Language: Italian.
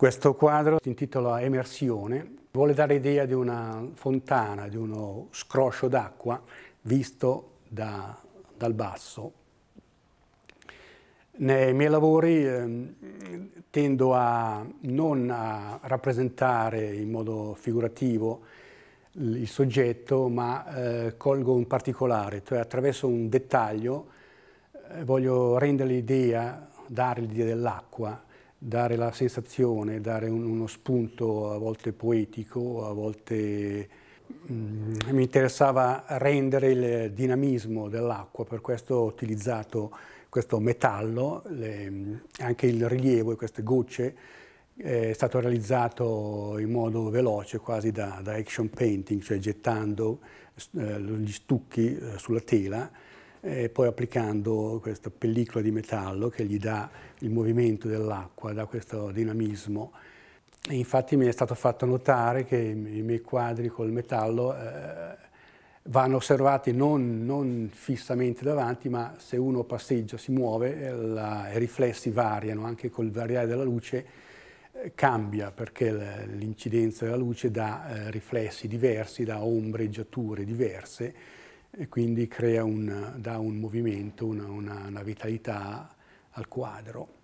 Questo quadro si intitola Emersione, vuole dare idea di una fontana, di uno scroscio d'acqua visto da, dal basso. Nei miei lavori eh, tendo a non a rappresentare in modo figurativo il soggetto, ma eh, colgo un particolare, cioè attraverso un dettaglio eh, voglio rendere l'idea, dare l'idea dell'acqua, dare la sensazione, dare un, uno spunto a volte poetico, a volte mh, mm, mi interessava rendere il dinamismo dell'acqua, per questo ho utilizzato questo metallo, le, anche il rilievo di queste gocce è stato realizzato in modo veloce, quasi da, da action painting, cioè gettando eh, gli stucchi eh, sulla tela eh, poi applicando questa pellicola di metallo che gli dà il movimento dell'acqua, dà questo dinamismo. E infatti mi è stato fatto notare che i miei quadri col metallo eh, vanno osservati non, non, fissamente davanti, ma se uno passeggia, si muove, eh, la, i riflessi variano, anche col variare della luce eh, cambia perché l'incidenza della luce dà eh, riflessi diversi, dà ombreggiature diverse e quindi crea un, dà un movimento, una, una, una vitalità al quadro.